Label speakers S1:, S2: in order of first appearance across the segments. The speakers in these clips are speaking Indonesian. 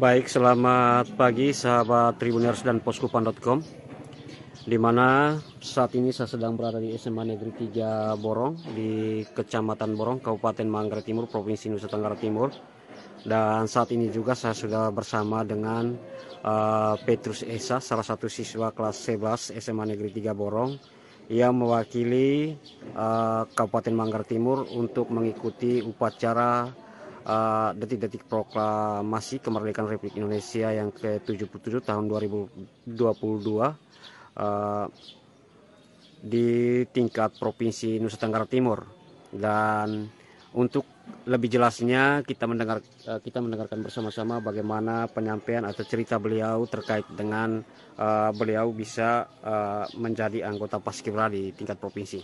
S1: Baik, selamat pagi sahabat Tribuners dan poskupan.com di mana saat ini saya sedang berada di SMA Negeri 3 Borong di Kecamatan Borong, Kabupaten Manggarai Timur, Provinsi Nusa Tenggara Timur. Dan saat ini juga saya sudah bersama dengan uh, Petrus Esa, salah satu siswa kelas 11 SMA Negeri 3 Borong yang mewakili uh, Kabupaten Manggarai Timur untuk mengikuti upacara Eh, detik-detik uh, proklamasi kemerdekaan Republik Indonesia yang ke-77 tahun 2022 uh, eh, di tingkat Provinsi Nusa Tenggara Timur dan untuk lebih jelasnya kita mendengar eh, kita mendengarkan bersama-sama bagaimana penyampaian atau cerita beliau terkait dengan uh, beliau bisa uh, menjadi anggota Paskibra di tingkat provinsi.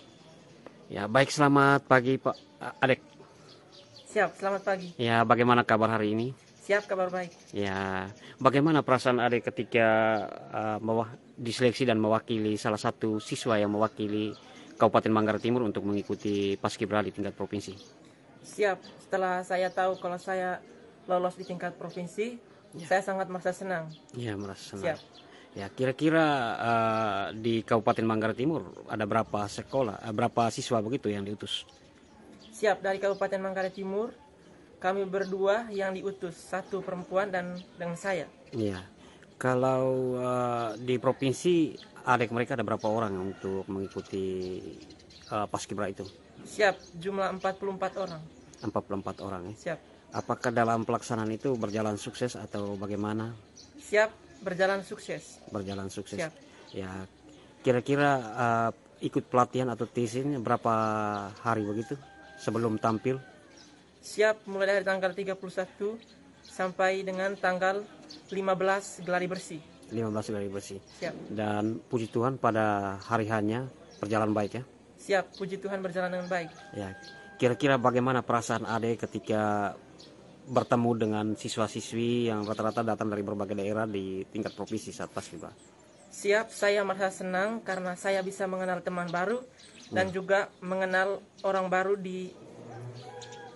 S1: Ya, baik selamat pagi Pak Adek.
S2: Siap, selamat pagi.
S1: Ya, bagaimana kabar hari ini?
S2: Siap, kabar baik.
S1: Ya, bagaimana perasaan adik ketika uh, diseleksi dan mewakili salah satu siswa yang mewakili Kabupaten Manggarai Timur untuk mengikuti paskibra di tingkat provinsi?
S2: Siap, setelah saya tahu kalau saya lolos di tingkat provinsi, ya. saya sangat merasa senang.
S1: Ya, merasa senang. Siap. Ya, kira-kira uh, di Kabupaten Manggarai Timur ada berapa sekolah, uh, berapa siswa begitu yang diutus?
S2: Siap, dari Kabupaten Manggarai Timur, kami berdua yang diutus, satu perempuan dan dengan saya.
S1: Iya. Kalau uh, di provinsi adik mereka ada berapa orang untuk mengikuti uh, eh, paskibra itu?
S2: Siap, jumlah 44 orang.
S1: 44 orang ya. Siap. Apakah dalam pelaksanaan itu berjalan sukses atau bagaimana?
S2: Siap, berjalan sukses.
S1: Berjalan sukses. Siap. Ya, kira-kira uh, ikut pelatihan atau tesisnya berapa hari begitu? sebelum tampil?
S2: Siap mulai dari tanggal 31 sampai dengan tanggal 15 gelari bersih.
S1: 15 gelari bersih. Siap. Dan puji Tuhan pada hari hanya perjalanan baik ya.
S2: Siap, puji Tuhan berjalan dengan baik.
S1: Ya. Kira-kira bagaimana perasaan Ade ketika bertemu dengan siswa-siswi yang rata-rata datang dari berbagai daerah di tingkat provinsi Satpas juga.
S2: Siap, saya merasa senang karena saya bisa mengenal teman baru dan juga mengenal orang baru di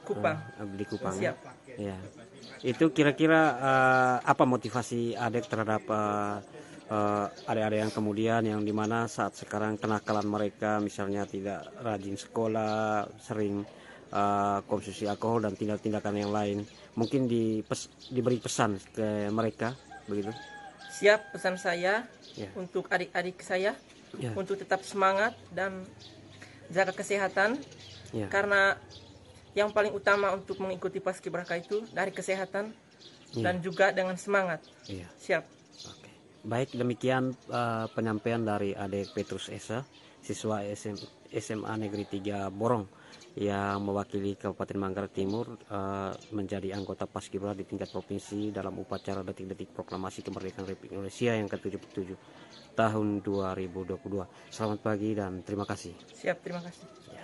S2: Kupang. Uh, di Kupang. Ya? Siap.
S1: Ya. Itu kira-kira uh, apa motivasi adik terhadap uh, uh, yang kemudian yang dimana saat sekarang kenakalan mereka misalnya tidak rajin sekolah, sering uh, konsumsi alkohol dan tindak tindakan yang lain. Mungkin di diberi pesan ke mereka begitu.
S2: Siap pesan saya ya. untuk adik-adik saya ya. untuk tetap semangat dan jaga kesehatan ya. karena yang paling utama untuk mengikuti paskibraka itu dari kesehatan ya. dan juga dengan semangat. Ya. Siap. Oke.
S1: Baik demikian uh, penyampaian dari Adik Petrus Esa siswa SM, SMA Negeri 3 Borong yang mewakili Kabupaten Manggarai Timur uh, menjadi anggota Paskibra di tingkat provinsi dalam upacara detik-detik proklamasi kemerdekaan Republik Indonesia yang ke-77 tahun 2022. Selamat pagi dan terima kasih.
S2: Siap, terima kasih. Ya.